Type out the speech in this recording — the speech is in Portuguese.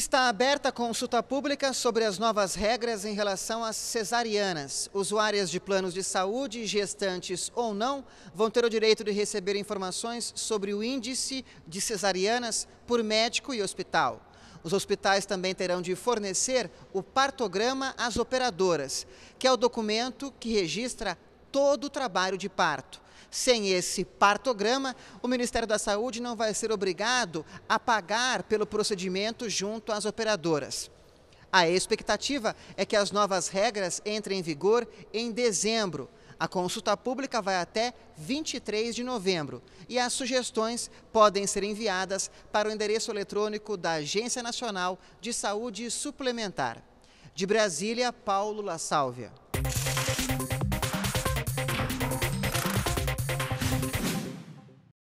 está aberta a consulta pública sobre as novas regras em relação às cesarianas. Usuárias de planos de saúde, gestantes ou não, vão ter o direito de receber informações sobre o índice de cesarianas por médico e hospital. Os hospitais também terão de fornecer o partograma às operadoras, que é o documento que registra todo o trabalho de parto. Sem esse partograma, o Ministério da Saúde não vai ser obrigado a pagar pelo procedimento junto às operadoras. A expectativa é que as novas regras entrem em vigor em dezembro. A consulta pública vai até 23 de novembro e as sugestões podem ser enviadas para o endereço eletrônico da Agência Nacional de Saúde Suplementar. De Brasília, Paulo La Sálvia.